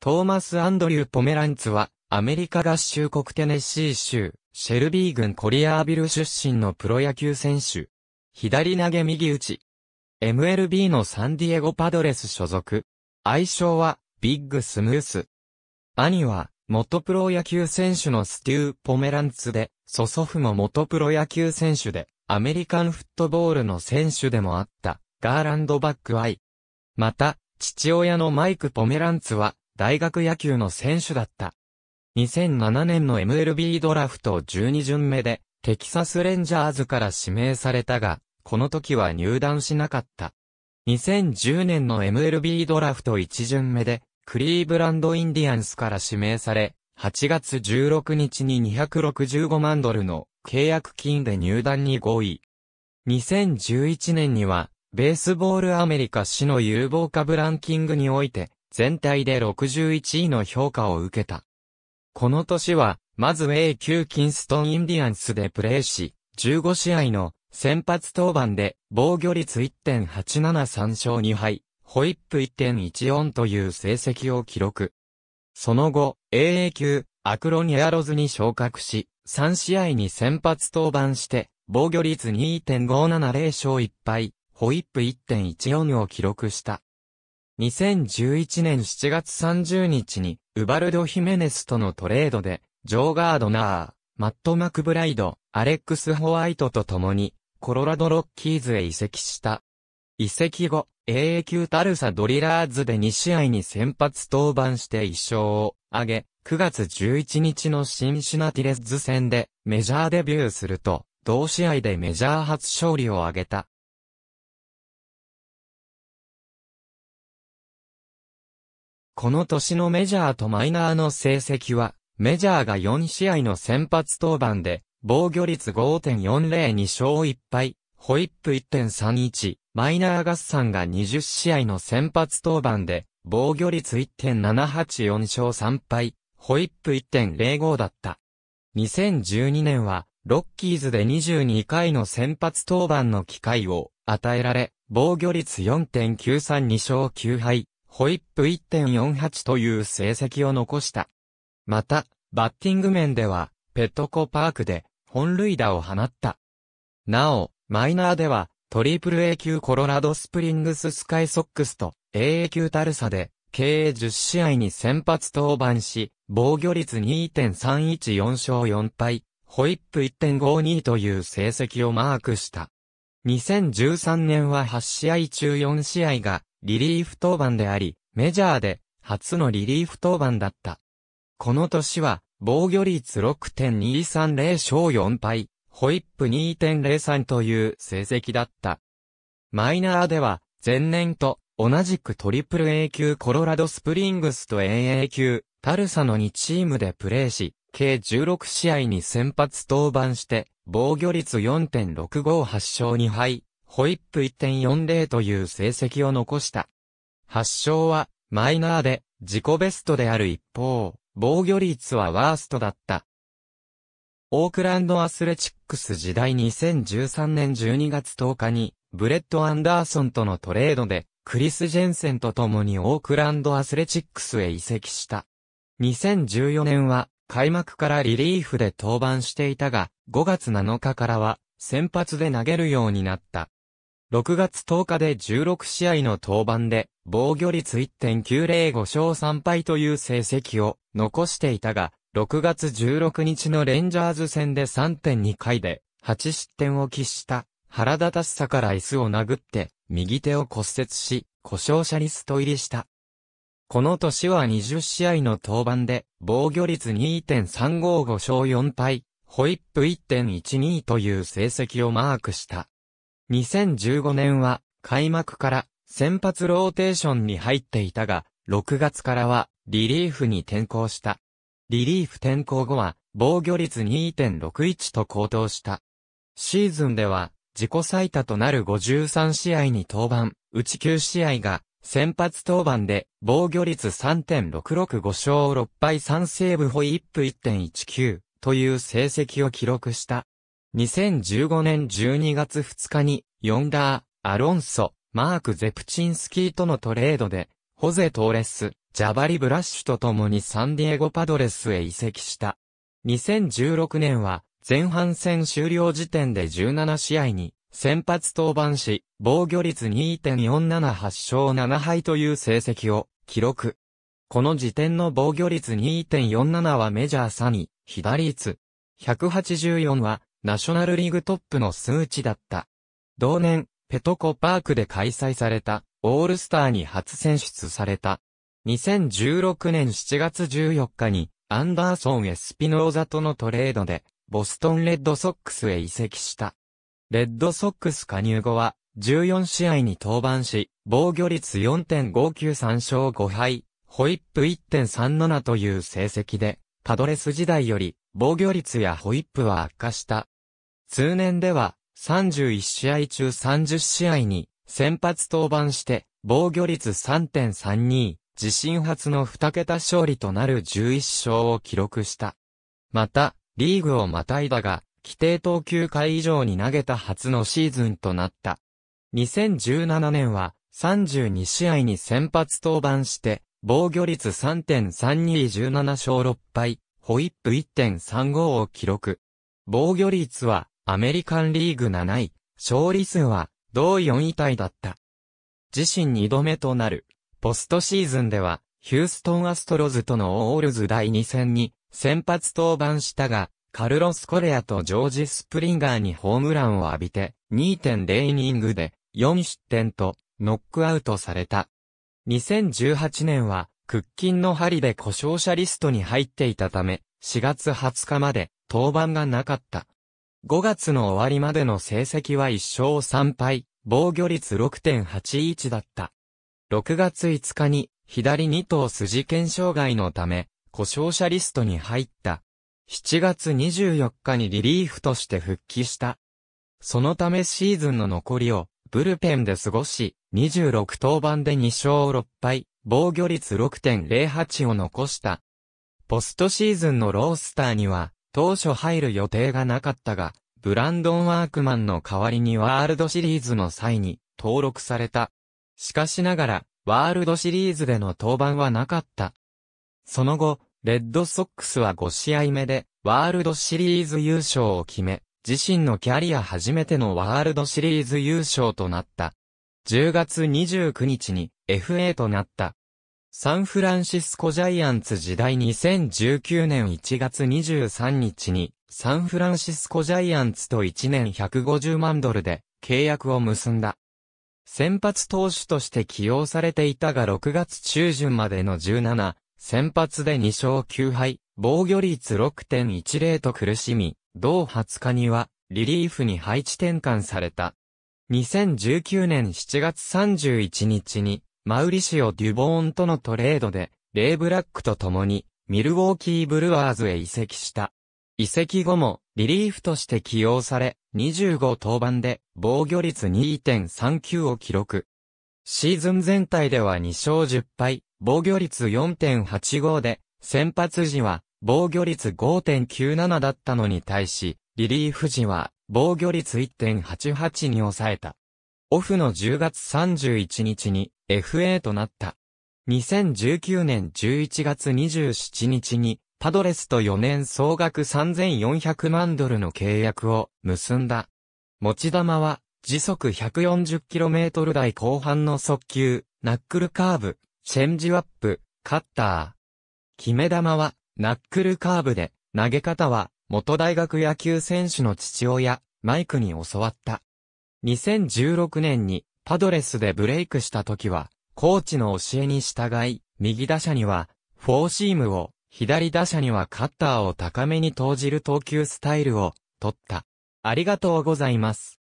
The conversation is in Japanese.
トーマス・アンドリュー・ポメランツは、アメリカ合衆国テネシー州、シェルビー郡コリアービル出身のプロ野球選手。左投げ右打ち。MLB のサンディエゴパドレス所属。愛称は、ビッグスムース。兄は、元プロ野球選手のスティュー・ポメランツで、祖祖父も元プロ野球選手で、アメリカンフットボールの選手でもあった、ガーランドバックアイ。また、父親のマイク・ポメランツは、大学野球の選手だった。2007年の MLB ドラフト12巡目で、テキサスレンジャーズから指名されたが、この時は入団しなかった。2010年の MLB ドラフト1巡目で、クリーブランドインディアンスから指名され、8月16日に265万ドルの契約金で入団に合意。2011年には、ベースボールアメリカ市の有望株ランキングにおいて、全体で61位の評価を受けた。この年は、まず A 級キンストンインディアンスでプレーし、15試合の先発登板で防御率1.873勝2敗、ホイップ1.14という成績を記録。その後、AA 級、アクロニアロズに昇格し、3試合に先発登板して、防御率2.570勝1敗、ホイップ1.14を記録した。2011年7月30日に、ウバルド・ヒメネスとのトレードで、ジョー・ガードナー、マット・マクブライド、アレックス・ホワイトと共に、コロラド・ロッキーズへ移籍した。移籍後、AA 級タルサ・ドリラーズで2試合に先発登板して1勝を挙げ、9月11日のシンシナティレッズ戦でメジャーデビューすると、同試合でメジャー初勝利を挙げた。この年のメジャーとマイナーの成績は、メジャーが4試合の先発登板で、防御率5.402勝1敗、ホイップ1.31、マイナー合算が20試合の先発登板で、防御率1.784勝3敗、ホイップ1.05だった。2012年は、ロッキーズで22回の先発登板の機会を与えられ、防御率4.932勝9敗、ホイップ1.48という成績を残した。また、バッティング面では、ペットコパークで、本塁打を放った。なお、マイナーでは、トリプル A 級コロラドスプリングススカイソックスと AA 級タルサで、計10試合に先発登板し、防御率2.314勝4敗、ホイップ1.52という成績をマークした。2013年は8試合中4試合がリリーフ登板であり、メジャーで初のリリーフ登板だった。この年は、防御率6.230勝4敗、ホイップ2.03という成績だった。マイナーでは、前年と同じくトリプル A 級コロラドスプリングスと AA 級タルサの2チームでプレーし、計16試合に先発登板して、防御率4.658勝2敗、ホイップ1.40という成績を残した。発祥は、マイナーで、自己ベストである一方、防御率はワーストだった。オークランドアスレチックス時代2013年12月10日に、ブレッド・アンダーソンとのトレードで、クリス・ジェンセンと共にオークランドアスレチックスへ移籍した。2014年は、開幕からリリーフで登板していたが、5月7日からは、先発で投げるようになった。6月10日で16試合の登板で、防御率1.905勝3敗という成績を残していたが、6月16日のレンジャーズ戦で3.2回で8失点を喫した腹立たしさから椅子を殴って右手を骨折し故障者リスト入りした。この年は20試合の登板で防御率2.355勝4敗、ホイップ1.12という成績をマークした。2015年は開幕から先発ローテーションに入っていたが、6月からはリリーフに転向した。リリーフ転向後は防御率2.61と高騰した。シーズンでは自己最多となる53試合に登板、うち9試合が先発登板で防御率3.665勝6敗3セーブホイップ1.19という成績を記録した。2015年12月2日に、ヨンダー、アロンソ、マーク・ゼプチンスキーとのトレードで、ホゼ・トーレス、ジャバリ・ブラッシュと共にサンディエゴ・パドレスへ移籍した。2016年は、前半戦終了時点で17試合に、先発登板し、防御率2.478勝7敗という成績を記録。この時点の防御率2.47はメジャー3位、左率。184はナショナルリーグトップの数値だった。同年、ペトコパークで開催された、オールスターに初選出された。2016年7月14日に、アンダーソン・エスピノーザとのトレードで、ボストンレッドソックスへ移籍した。レッドソックス加入後は、14試合に登板し、防御率4.593勝5敗、ホイップ1.37という成績で、パドレス時代より防御率やホイップは悪化した。通年では、31試合中30試合に、先発登板して、防御率3.32、自身初の2桁勝利となる11勝を記録した。また、リーグをまたいだが、規定投球回以上に投げた初のシーズンとなった。2017年は、32試合に先発登板して、防御率3.3217勝6敗、ホイップ1.35を記録。防御率はアメリカンリーグ7位、勝利数は同4位タイだった。自身2度目となる、ポストシーズンでは、ヒューストンアストロズとのオールズ第2戦に先発登板したが、カルロス・コレアとジョージ・スプリンガーにホームランを浴びて、2.0イニングで4失点とノックアウトされた。2018年は屈筋の針で故障者リストに入っていたため、4月20日まで登板がなかった。5月の終わりまでの成績は1勝3敗、防御率6.81だった。6月5日に左2頭筋腱障害のため、故障者リストに入った。7月24日にリリーフとして復帰した。そのためシーズンの残りをブルペンで過ごし、26登板で2勝6敗、防御率6.08を残した。ポストシーズンのロースターには、当初入る予定がなかったが、ブランドン・ワークマンの代わりにワールドシリーズの際に登録された。しかしながら、ワールドシリーズでの登板はなかった。その後、レッドソックスは5試合目で、ワールドシリーズ優勝を決め、自身のキャリア初めてのワールドシリーズ優勝となった。10月29日に FA となった。サンフランシスコジャイアンツ時代2019年1月23日に、サンフランシスコジャイアンツと1年150万ドルで契約を結んだ。先発投手として起用されていたが6月中旬までの17、先発で2勝9敗、防御率6.10と苦しみ、同20日にはリリーフに配置転換された。2019年7月31日にマウリシオ・デュボーンとのトレードで、レイ・ブラックと共に、ミルウォーキー・ブルワーズへ移籍した。移籍後も、リリーフとして起用され、25登板で、防御率2.39を記録。シーズン全体では2勝10敗、防御率4.85で、先発時は、防御率5.97だったのに対し、リリーフ時は、防御率1.88に抑えた。オフの10月31日に FA となった。2019年11月27日にパドレスと4年総額3400万ドルの契約を結んだ。持ち玉は時速 140km 台後半の速球、ナックルカーブ、チェンジワップ、カッター。決め玉はナックルカーブで、投げ方は元大学野球選手の父親、マイクに教わった。2016年にパドレスでブレイクした時は、コーチの教えに従い、右打者にはフォーシームを、左打者にはカッターを高めに投じる投球スタイルを取った。ありがとうございます。